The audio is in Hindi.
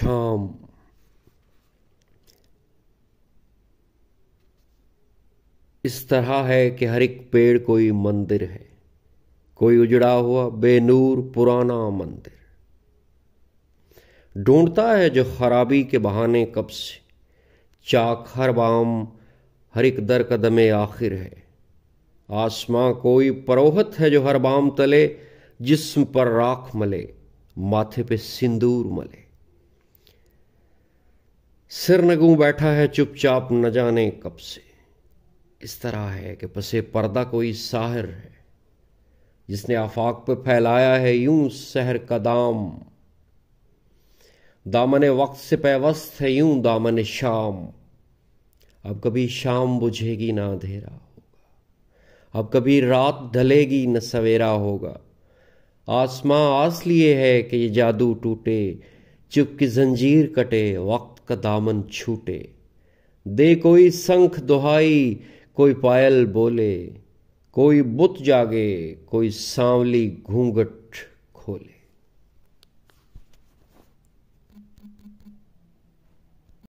शाम इस तरह है कि हर एक पेड़ कोई मंदिर है कोई उजड़ा हुआ बेनूर पुराना मंदिर ढूंढता है जो खराबी के बहाने कब से चाक हर बाम हर एक दर कदम आखिर है आसमां कोई परोहत है जो हर बाम तले जिस्म पर राख मले माथे पे सिंदूर मले सिर नगू बैठा है चुपचाप न जाने कब से इस तरह है कि पसे पर्दा कोई साहिर है जिसने आफाक पर फैलाया है यूं शहर का दाम दामन वक्त से पैवस्त है यूं दामन शाम अब कभी शाम बुझेगी ना अंधेरा होगा अब कभी रात ढलेगी न सवेरा होगा आसमां आस लिए है कि ये जादू टूटे चुपकी जंजीर कटे वक्त का दामन छूटे दे कोई संख दुहाई कोई पायल बोले कोई बुत जागे कोई सांवली घूंघट खोले